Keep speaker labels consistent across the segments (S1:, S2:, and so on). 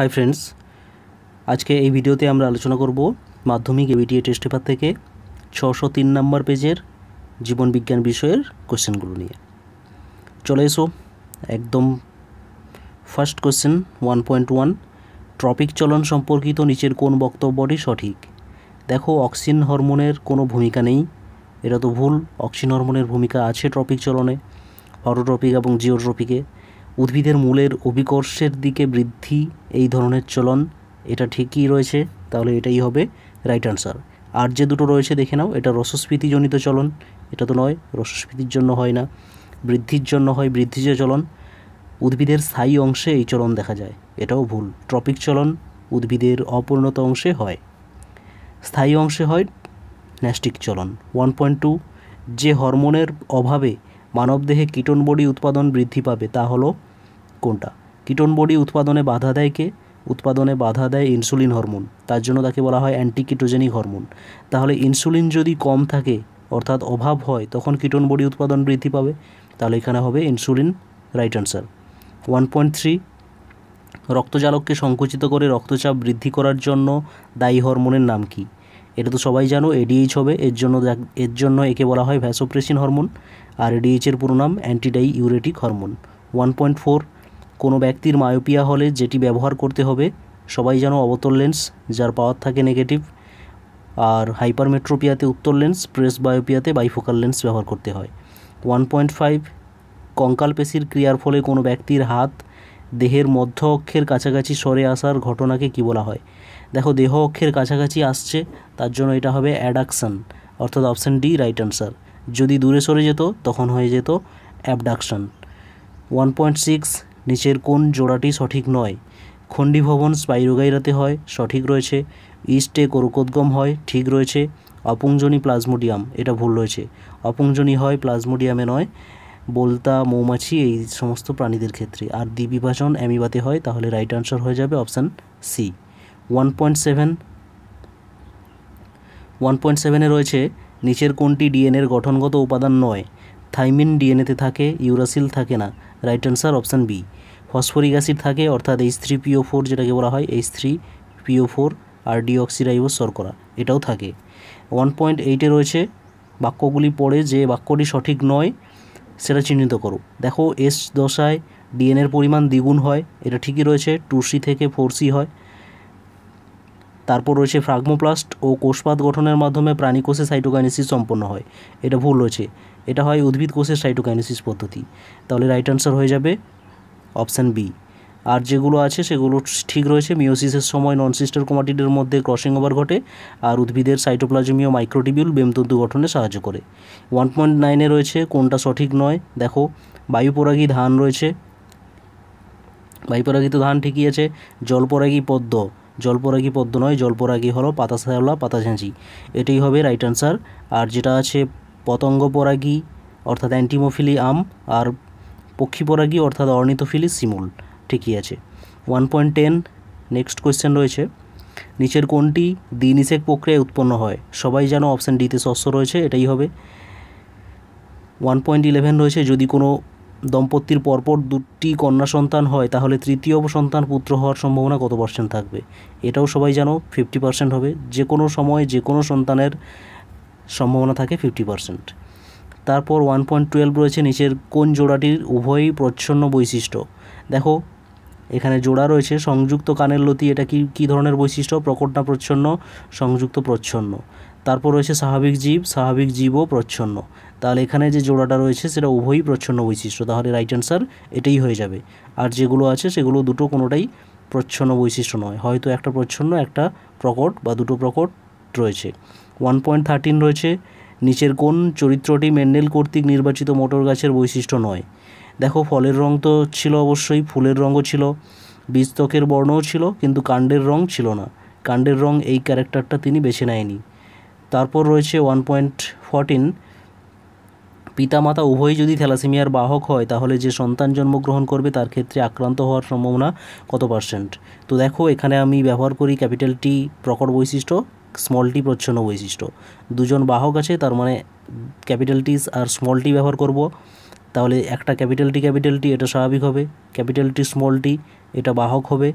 S1: hi friends আজকে এই ভিডিওতে আমরা আলোচনা করব মাধ্যমিক এবিটিএ টেস্ট পেপার থেকে ছশো তিন নম্বর পেজের জীবনবিজ্ঞান বিষয়ের কোশ্চেনগুলো নিয়ে চলে এসো একদম first question one point one tropic চলন সম্পর্কিত নিচের কোন বক্তব্যটি সঠিক দেখো অক্সিন হরমোনের কোনো ভূমিকা নেই এটা তো ভুল অক্সিন হরমোনের ভূমিকা আছে ট্রপিক চলনে অটোট্রপিক এবং জিওট্রপিকে উদ্ভিদের মূলের অভিকর্ষের দিকে বৃদ্ধি এই ধরনের চলন এটা ঠিকই রয়েছে তাহলে এটাই হবে রাইট আনসার আর যে দুটো রয়েছে দেখে নাও এটা রসস্ফীতিজনিত চলন এটা তো নয় রসস্ফীতির জন্য হয় না বৃদ্ধির জন্য হয় বৃদ্ধিজ চলন উদ্ভিদের স্থায়ী অংশে এই চলন দেখা যায় এটাও ভুল ট্রপিক চলন উদ্ভিদের অপরিণত অংশে হয় স্থায়ী অংশে হয় ন্যাস্টিক চলন ওয়ান পয়েন্ট টু যে হরমোনের অভাবে মানবদেহে কীটনবডি উৎপাদন বৃদ্ধি পাবে তা হলো কোনটা কিটোন বডি উৎপাদনে বাধা দেয় কে উৎপাদনে বাধা দেয় ইনসুলিন হরমোন তার জন্য তাকে বলা হয় অ্যান্টিকিটোজেনিক হরমোন তাহলে ইনসুলিন যদি কম থাকে অর্থাৎ অভাব হয় তখন কিটোন বডি উৎপাদন বৃদ্ধি পাবে তাহলে এখানে হবে insulin right answer one point three রক্তজালককে সংকুচিত করে রক্তচাপ বৃদ্ধি করার জন্য দায়ী হরমোনের নাম কি এটা তো সবাই জানো এডিএইচ হবে এর জন্য এর জন্য একে বলা হয় ভ্যাসোপ্রেসিন হরমোন আর এডিএইচের পুরো নাম antidiuretic hormone one point four কোনো ব্যক্তির মায়োপিয়া হলে যেটি ব্যবহার করতে হবে সবাই যেন অবতল লেন্স যার পাওয়ার থাকে নেগেটিভ আর হাইপারমেট্রোপিয়াতে উত্তর লেন্স প্রেস বায়োপিয়াতে বাইফোকাল লেন্স ব্যবহার করতে হয় ওয়ান পয়েন্ট ফাইভ কঙ্কাল পেশির ক্রিয়ার ফলে কোনো ব্যক্তির হাত দেহের মধ্য অক্ষের কাছাকাছি সরে আসার ঘটনাকে কি বলা হয় দেখো দেহ অক্ষের কাছাকাছি আসছে তার জন্য এটা হবে অ্যাডাকশান অর্থাৎ অপশান ডি রাইট অ্যান্সার যদি দূরে সরে যেত তখন হয়ে যেত অ্যাবডাকশান ওয়ান পয়েন্ট সিক্স নিচের কোন জোড়াটি সঠিক নয় খণ্ডীভবন স্পাইরোগাইরাতে হয় সঠিক রয়েছে ইস্টে কোরকোদ্গম হয় ঠিক রয়েছে অপুংজনী প্লাজমোডিয়াম এটা ভুল রয়েছে অপুংজনী হয় প্লাজমোডিয়ামে নয় বলতা মৌমাছি এই সমস্ত প্রাণীদের ক্ষেত্রে আর দ্বিবিভাজন অ্যামিবাতে হয় তাহলে রাইট আনসার হয়ে যাবে option C one point seven one point সেভেনে রয়েছে নিচের কোনটি ডিএনএর গঠনগত উপাদান নয় থাইমিন ডিএনএতে থাকে ইউরাসিল থাকে না right answer option B phosphoric acid থাকে অর্থাৎ এইচ থ্রি পিও ফোর যেটাকে বলা হয় এইচ থ্রি পিও ফোর আর ডিঅক্সিরাইবো শর্করা এটাও থাকে ওয়ান পয়েন্ট এইটে রয়েছে বাক্যগুলি পড়ে যে বাক্যটি সঠিক নয় সেটা চিহ্নিত করো দেখো এস দশায় ডিএনএর পরিমাণ দ্বিগুণ হয় এটা ঠিকই রয়েছে টু সি থেকে ফোর সি হয় তারপর রয়েছে ফ্রাগমোপ্লাস্ট ও কোষপাত গঠনের মাধ্যমে প্রাণী কোষে সাইটোকাইনেসিস সম্পন্ন হয় এটা ভুল রয়েছে এটা হয় উদ্ভিদ কোষের সাইটোকাইনোসিস পদ্ধতি তাহলে রাইট আনসার হয়ে যাবে অপশান বি আর যেগুলো আছে সেগুলো ঠিক রয়েছে মিওসিসের সময় নন সিস্টার কোমাটিডের মধ্যে ক্রসিং ওভার ঘটে আর উদ্ভিদের সাইটোপ্লাজমীয় মাইক্রোটিবিউল বেমতন্তু গঠনে সাহায্য করে ওয়ান পয়েন্ট নাইনে রয়েছে কোনটা সঠিক নয় দেখো বায়ুপরাগী ধান রয়েছে বায়ুপরাগী তো ধান ঠিকই আছে জলপরাগী পদ্ম জলপরাগী পদ্ম নয় জলপরাগী হলো পাতা শ্যাওলা পাতা ঝাঁঝি এটাই হবে রাইট আনসার আর যেটা আছে পতঙ্গ পরাগী অর্থাৎ অ্যান্টিমোফিলি আম আর পক্ষী পরাগী অর্থাৎ অর্নিতোফিলি সিমুল ঠিকই আছে one point ten next question রয়েছে নিচের কোনটি দ্বিনিষেক প্রক্রিয়ায় উৎপন্ন হয় সবাই যেন অপশান ডিতে শস্য রয়েছে এটাই হবে ওয়ান পয়েন্ট ইলেভেন রয়েছে যদি কোনো দম্পতির পরপর দুটি কন্যা সন্তান হয় তাহলে তৃতীয় সন্তান পুত্র হওয়ার সম্ভাবনা কত পার্সেন্ট থাকবে এটাও সবাই জানো ফিফটি পার্সেন্ট হবে যে কোনো সময় যে কোনো সন্তানের সম্ভাবনা থাকে ফিফটি পারসেন্ট তারপর ওয়ান পয়েন্ট টুয়েলভ রয়েছে নিচের কোন জোড়াটির উভয়ই প্রচ্ছন্ন বৈশিষ্ট্য দেখো এখানে জোড়া রয়েছে সংযুক্ত কানের লতি এটা কি কী ধরনের বৈশিষ্ট্য প্রকট না প্রচ্ছন্ন সংযুক্ত প্রচ্ছন্ন তারপর রয়েছে স্বাভাবিক জীব স্বাভাবিক জীবও প্রচ্ছন্ন তাহলে এখানে যে জোড়াটা রয়েছে সেটা উভয়ই প্রচ্ছন্ন বৈশিষ্ট্য তাহলে রাইট অ্যান্সার এটাই হয়ে যাবে আর যেগুলো আছে সেগুলো দুটো কোনোটাই প্রচ্ছন্ন বৈশিষ্ট্য নয় হয়তো একটা প্রচ্ছন্ন একটা প্রকট বা দুটো প্রকট রয়েছে ওয়ান পয়েন্ট থার্টিন রয়েছে নিচের কোন চরিত্রটি মেন্ডেল কর্তৃক নির্বাচিত মোটর গাছের বৈশিষ্ট্য নয় দেখো ফলের রং তো ছিল অবশ্যই ফুলের রঙও ছিল বীজতকের বর্ণও ছিল কিন্তু কাণ্ডের রং ছিল না কাণ্ডের রং এই ক্যারেক্টারটা তিনি বেছে নেয়নি তারপর রয়েছে ওয়ান পয়েন্ট ফরটিন পিতামাতা উভয়ই যদি থ্যালাসেমিয়ার বাহক হয় তাহলে যে সন্তান জন্মগ্রহণ করবে তার ক্ষেত্রে আক্রান্ত হওয়ার সম্ভাবনা কত পার্সেন্ট তো দেখো এখানে আমি ব্যবহার করি ক্যাপিটাল টি প্রকট বৈশিষ্ট্য স্মল টি প্রচ্ছন্ন বৈশিষ্ট্য দুজন বাহক আছে তার মানে ক্যাপিটাল টিস আর স্মল টি ব্যবহার করব তাহলে একটা ক্যাপিটাল টি ক্যাপিটাল টি এটা স্বাভাবিক হবে ক্যাপিটাল টি স্মল টি এটা বাহক হবে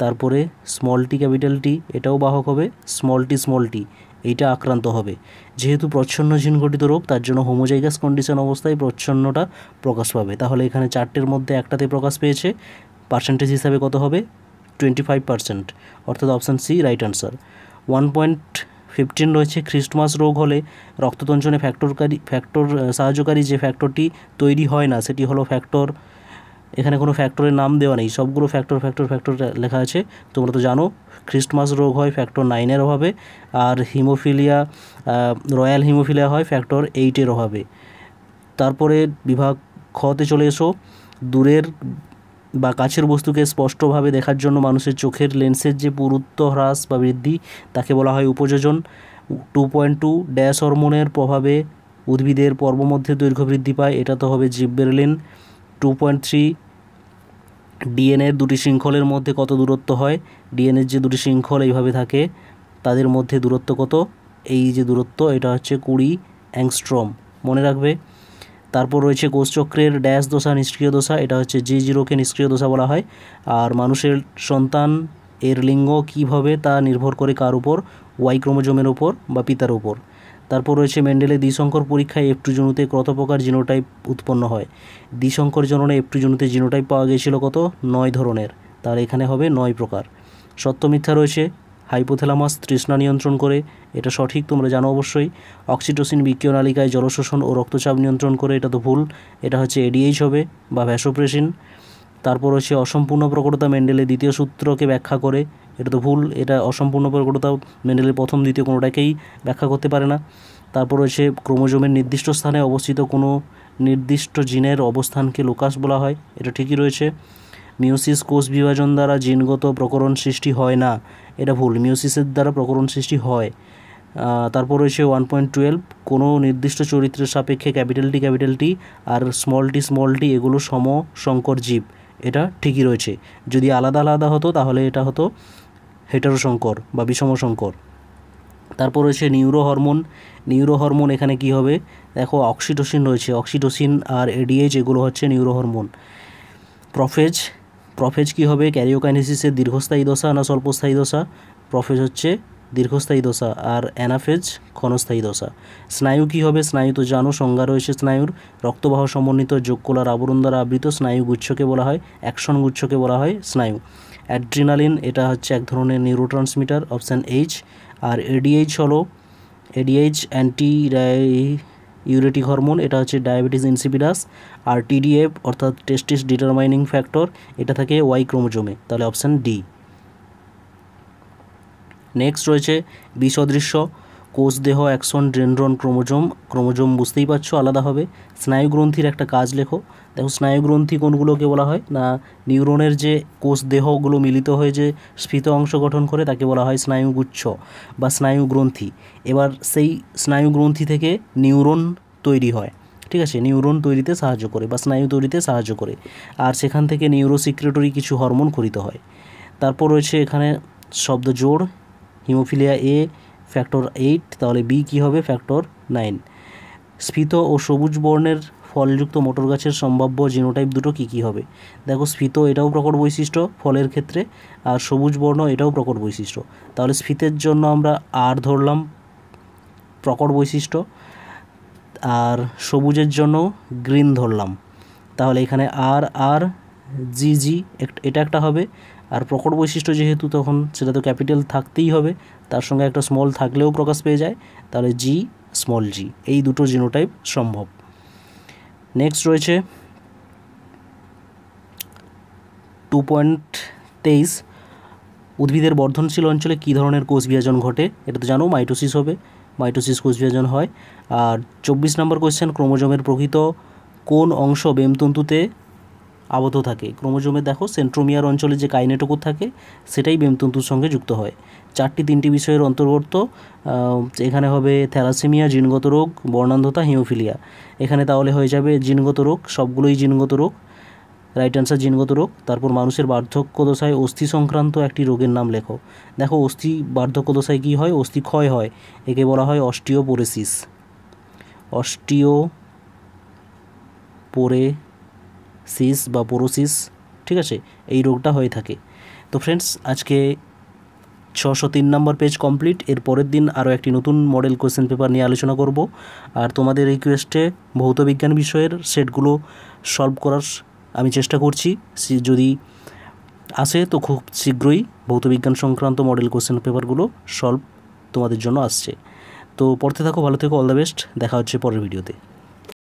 S1: তারপরে স্মল টি ক্যাপিটাল টি এটাও বাহক হবে স্মল টি স্মল টি এইটা আক্রান্ত হবে যেহেতু প্রচ্ছন্ন জিনঘটিত রোগ তার জন্য হোমোজাইগাস কন্ডিশন অবস্থায় প্রচ্ছন্নটা প্রকাশ পাবে তাহলে এখানে চারটের মধ্যে একটাতে প্রকাশ পেয়েছে পার্সেন্টেজ হিসাবে কত হবে টোয়েন্টি ফাইভ পার্সেন্ট অর্থাৎ option C right answer one point fifteen রয়েছে খ্রিস্টমাস রোগ হলে রক্ততঞ্চনে ফ্যাক্টরকারী ফ্যাক্টর সাহায্যকারী যে ফ্যাক্টরটি তৈরি হয় না সেটি হলো ফ্যাক্টর এখানে কোনো ফ্যাক্টরের নাম দেওয়া নেই সবগুলো ফ্যাক্টর ফ্যাক্টর ফ্যাক্টর লেখা আছে তোমরা তো জানো খ্রিস্টমাস রোগ হয় ফ্যাক্টর নাইনের অভাবে আর হিমোফিলিয়া রয়্যাল হিমোফিলিয়া হয় ফ্যাক্টর এইটের অভাবে তারপরে বিভাগ খতে চলে এসো দূরের বা কাছের বস্তুকে স্পষ্টভাবে দেখার জন্য মানুষের চোখের লেন্সের যে পুরুত্ব হ্রাস বা বৃদ্ধি তাকে বলা হয় উপযোজন টু পয়েন্ট টু ড্যাশ হরমোনের প্রভাবে উদ্ভিদের পর্ব মধ্যে দৈর্ঘ্য বৃদ্ধি পায় এটা তো হবে জীববের বেরলিন টু পয়েন্ট থ্রি ডিএনএর দুটি শৃঙ্খলের মধ্যে কত দূরত্ব হয় ডিএনএর যে দুটি শৃঙ্খল এইভাবে থাকে তাদের মধ্যে দূরত্ব কত এই যে দূরত্ব এটা হচ্ছে কুড়ি অ্যাংস্ট্রম মনে রাখবে তারপর রয়েছে কোষচক্রের ড্যাশ দশা নিষ্ক্রিয় দশা এটা হচ্ছে জি জিরোকে নিষ্ক্রিয় দশা বলা হয় আর মানুষের সন্তান এর লিঙ্গ কীভাবে তা নির্ভর করে কার উপর ওয়াই ক্রোমোজোমের ওপর বা পিতার ওপর তারপর রয়েছে মেন্ডেলের দ্বিশঙ্কর পরীক্ষায় এফটু জনুতে কত প্রকার জিনোটাইপ উৎপন্ন হয় দ্বিশঙ্কর জননে এফটু জনুতে জিনোটাইপ পাওয়া গিয়েছিল কত নয় ধরনের তার এখানে হবে নয় প্রকার সত্য মিথ্যা রয়েছে হাইপোথেলামাস তৃষ্ণা নিয়ন্ত্রণ করে এটা সঠিক তোমরা জানো অবশ্যই অক্সিটোসিন বিক্রিয়নালিকায় জলশোষণ ও রক্তচাপ নিয়ন্ত্রণ করে এটা তো ভুল এটা হচ্ছে এডিএইচ হবে বা ভ্যাসোপ্রেসিন তারপর হচ্ছে অসম্পূর্ণ প্রকটতা মেন্ডেলের দ্বিতীয় সূত্রকে ব্যাখ্যা করে এটা তো ভুল এটা অসম্পূর্ণ প্রকটতা মেন্ডেলের প্রথম দ্বিতীয় কোনোটাকেই ব্যাখ্যা করতে পারে না তারপর হচ্ছে ক্রোমোজোমের নির্দিষ্ট স্থানে অবস্থিত কোনো নির্দিষ্ট জিনের অবস্থানকে লোকাস বলা হয় এটা ঠিকই রয়েছে মিউসিস কোষ বিভাজন দ্বারা জিনগত প্রকরণ সৃষ্টি হয় না এটা ভুল মিউসিসের দ্বারা প্রকরণ সৃষ্টি হয় তারপর রয়েছে ওয়ান পয়েন্ট টুয়েলভ কোনো নির্দিষ্ট চরিত্রের সাপেক্ষে ক্যাপিটাল টি ক্যাপিটাল টি আর স্মল টি স্মল টি এগুলো সম সংকর জীব এটা ঠিকই রয়েছে যদি আলাদা আলাদা হতো তাহলে এটা হতো হেটারো সংকর বা বিষম সংকর তারপর রয়েছে নিউরো হরমোন নিউরো হরমোন এখানে কি হবে দেখো অক্সিটোসিন রয়েছে অক্সিটোসিন আর এডিএইচ এগুলো হচ্ছে নিউরো হরমোন প্রফেজ প্রফেজ কি হবে ক্যারিওকাইনেসিসের দীর্ঘস্থায়ী দশা না স্বল্পস্থায়ী দশা প্রফেজ হচ্ছে দীর্ঘস্থায়ী দশা আর অ্যানাফেজ ক্ষণস্থায়ী দশা স্নায়ু কি হবে স্নায়ু তো জানো সংজ্ঞা রয়েছে স্নায়ুর রক্তবাহ সমন্বিত যোগকোলার আবরণ দ্বারা আবৃত স্নায়ু গুচ্ছকে বলা হয় অ্যাকশন গুচ্ছকে বলা হয় স্নায়ু অ্যাড্রিনালিন এটা হচ্ছে এক ধরনের নিউরোট্রান্সমিটার অপশান এইচ আর এডিএইচ হলো এডিএইচ অ্যান্টি ইউরেটি হরমোন এটা হচ্ছে ডায়াবেটিস ইনসিপিডাস আর টিডিএফ অর্থাৎ টেস্টিস ডিটারমাইনিং ফ্যাক্টর এটা থাকে ওয়াই ক্রোমোজোমে তাহলে অপশান ডি নেক্সট রয়েছে বিসদৃশ্য কোষদেহ অ্যাকশন ড্রেনড্রন ক্রোমোজোম ক্রোমোজোম বুঝতেই পারছো আলাদা হবে স্নায়ুগ্রন্থির একটা কাজ লেখো দেখো স্নায়ুগ্রন্থি কোনগুলোকে বলা হয় না নিউরনের যে কোষ দেহগুলো মিলিত হয়ে যে স্ফীত অংশ গঠন করে তাকে বলা হয় স্নায়ুগুচ্ছ বা স্নায়ুগ্রন্থি এবার সেই স্নায়ুগ্রন্থি থেকে নিউরন তৈরি হয় ঠিক আছে নিউরন তৈরিতে সাহায্য করে বা স্নায়ু তৈরিতে সাহায্য করে আর সেখান থেকে নিউরোসিক্রেটরি কিছু হরমোন খরিত হয় তারপর রয়েছে এখানে শব্দ জোড় হিমোফিলিয়া এ ফ্যাক্টর এইট তাহলে বি কী হবে ফ্যাক্টর নাইন স্ফীত ও সবুজ বর্ণের ফলযুক্ত মোটর গাছের সম্ভাব্য জিনোটাইপ দুটো কী কী হবে দেখো স্ফীত এটাও প্রকট বৈশিষ্ট্য ফলের ক্ষেত্রে আর সবুজ বর্ণ এটাও প্রকট বৈশিষ্ট্য তাহলে স্ফীতের জন্য আমরা আর ধরলাম প্রকট বৈশিষ্ট্য আর সবুজের জন্য গ্রিন ধরলাম তাহলে এখানে আর আর জি জি এটা একটা হবে আর প্রকট বৈশিষ্ট্য যেহেতু তখন সেটা তো ক্যাপিটাল থাকতেই হবে তার সঙ্গে একটা স্মল থাকলেও প্রকাশ পেয়ে যায় তাহলে জি স্মল জি এই দুটো জিনোটাইপ সম্ভব নেক্সট রয়েছে টু পয়েন্ট তেইশ উদ্ভিদের বর্ধনশীল অঞ্চলে কী ধরনের কোষ বিভাজন ঘটে এটা তো জানো মাইটোসিস হবে মাইটোসিস কোষ বিভাজন হয় আর চব্বিশ নম্বর কোয়েশ্চেন ক্রোমোজমের প্রকৃত কোন অংশ বেমতন্তুতে আবদ্ধ থাকে ক্রোমোজোমে দেখো সেন্ট্রোমিয়ার অঞ্চলে যে কাইনেটোকোর থাকে সেটাই বেমতন্তুর সঙ্গে যুক্ত হয় চারটি তিনটি বিষয়ের অন্তর্গত এখানে হবে থ্যালাসেমিয়া জিনগত রোগ বর্ণান্ধতা হিমোফিলিয়া এখানে তাহলে হয়ে যাবে জিনগত রোগ সবগুলোই জিনগত রোগ রাইট অ্যান্সার জিনগত রোগ তারপর মানুষের বার্ধক্য দশায় অস্থি সংক্রান্ত একটি রোগের নাম লেখো দেখো অস্থি বার্ধক্য দশায় কী হয় অস্থি ক্ষয় হয় একে বলা হয় অস্টিওপোরেসিস অস্টিও পোরে সিস বা পোরোসিস ঠিক আছে এই রোগটা হয়ে থাকে তো ফ্রেন্ডস আজকে ছশো তিন নম্বর পেজ কমপ্লিট এর পরের দিন আরও একটি নতুন মডেল কোয়েশ্চেন পেপার নিয়ে আলোচনা করব আর তোমাদের রিকোয়েস্টে ভৌত বিজ্ঞান বিষয়ের সেটগুলো সলভ করার আমি চেষ্টা করছি যদি আসে তো খুব শীঘ্রই ভৌত বিজ্ঞান সংক্রান্ত মডেল কোয়েশ্চেন পেপারগুলো সলভ তোমাদের জন্য আসছে তো পড়তে থাকো ভালো থেকো অল দ্য বেস্ট দেখা হচ্ছে পরের ভিডিওতে